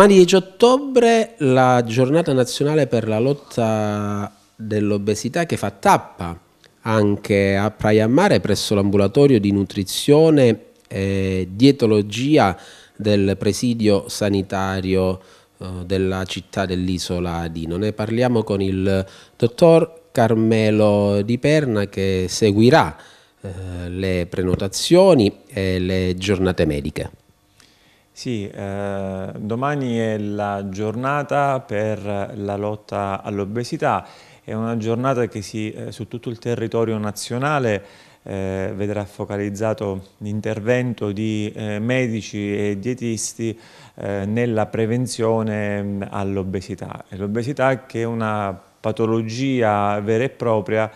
Ma 10 ottobre la giornata nazionale per la lotta dell'obesità che fa tappa anche a Praia Mare presso l'ambulatorio di nutrizione e dietologia del presidio sanitario eh, della città dell'isola Adino. Ne parliamo con il dottor Carmelo Di Perna che seguirà eh, le prenotazioni e le giornate mediche. Sì, eh, domani è la giornata per la lotta all'obesità, è una giornata che si, eh, su tutto il territorio nazionale eh, vedrà focalizzato l'intervento di eh, medici e dietisti eh, nella prevenzione mm, all'obesità. L'obesità che è una patologia vera e propria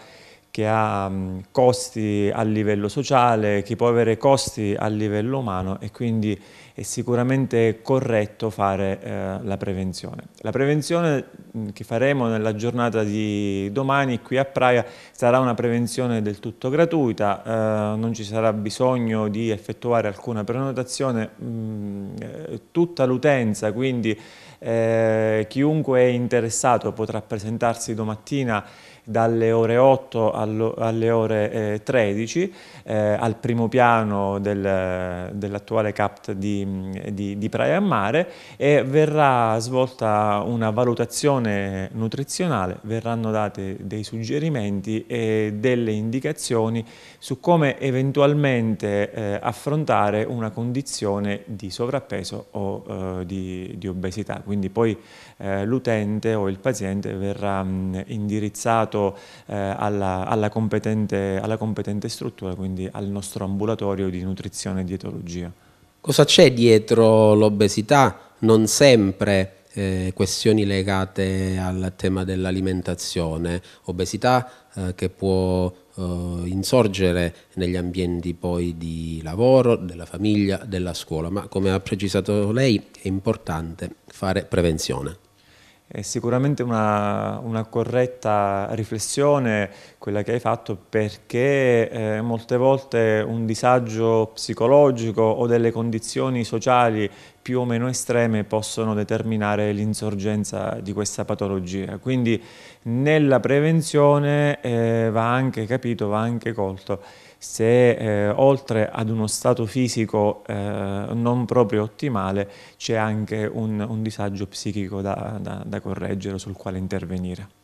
che ha mm, costi a livello sociale, che può avere costi a livello umano e quindi è sicuramente corretto fare eh, la prevenzione. La prevenzione mm, che faremo nella giornata di domani qui a Praia sarà una prevenzione del tutto gratuita, eh, non ci sarà bisogno di effettuare alcuna prenotazione, mh, mm, tutta l'utenza, quindi eh, chiunque è interessato potrà presentarsi domattina dalle ore 8 alle ore 13 eh, eh, al primo piano del, dell'attuale CAPT di, di, di Praia a Mare e verrà svolta una valutazione nutrizionale, verranno date dei suggerimenti e delle indicazioni su come eventualmente eh, affrontare una condizione di sovrappeso o eh, di, di, obesità. Quindi poi eh, l'utente o il paziente verrà mh, indirizzato eh, alla, alla, competente, alla competente struttura, quindi al nostro ambulatorio di nutrizione e dietologia. Cosa c'è dietro l'obesità? Non sempre eh, questioni legate al tema dell'alimentazione, obesità eh, che può eh, insorgere negli ambienti poi di lavoro, della famiglia, della scuola, ma come ha precisato lei è importante fare prevenzione. È sicuramente una, una, corretta riflessione quella che hai fatto perché eh, molte volte un disagio psicologico o delle condizioni sociali più o meno estreme possono determinare l'insorgenza di questa patologia. Quindi nella prevenzione eh, va anche capito, va anche colto se eh, oltre ad uno stato fisico eh, non proprio ottimale c'è anche un, un, disagio psichico da, da, da correggere sul quale intervenire.